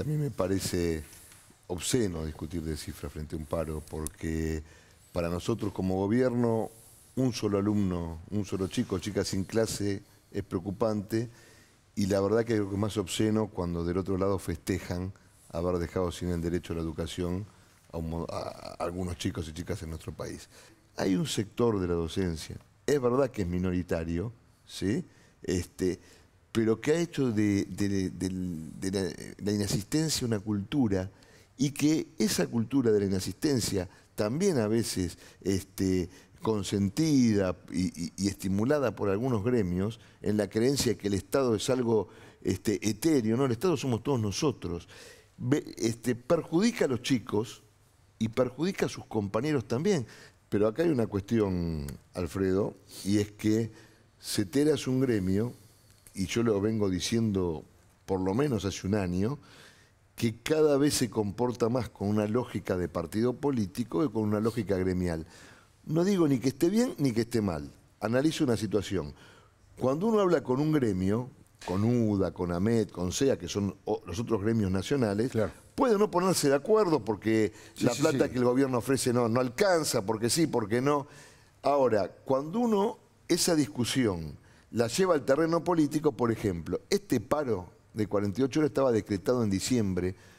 A mí me parece obsceno discutir de cifras frente a un paro, porque para nosotros como gobierno un solo alumno, un solo chico, chica sin clase es preocupante y la verdad que es más obsceno cuando del otro lado festejan haber dejado sin el derecho a la educación a, a algunos chicos y chicas en nuestro país. Hay un sector de la docencia, es verdad que es minoritario, ¿sí? este, pero que ha hecho de, la, inasistencia una cultura y que esa cultura de la inasistencia, también a veces este, consentida y, estimulada por algunos gremios, en la creencia que el Estado es algo este, etéreo, no, el Estado somos todos nosotros, este, perjudica a los chicos y perjudica a sus compañeros también. Pero acá hay una cuestión, Alfredo, y es que CETERA es un gremio y yo lo vengo diciendo por lo menos hace un año, que cada vez se comporta más con una lógica de partido político que con una lógica gremial. No digo ni que esté bien ni que esté mal. Analizo una situación. Cuando uno habla con un gremio, con UDA, con AMET, con SEA, que son los otros gremios nacionales, puede no ponerse de acuerdo porque la plata que el gobierno ofrece no, no alcanza, porque sí, porque no. Ahora, cuando uno, esa discusión la lleva al terreno político, por ejemplo, este paro de 48 horas estaba decretado en diciembre,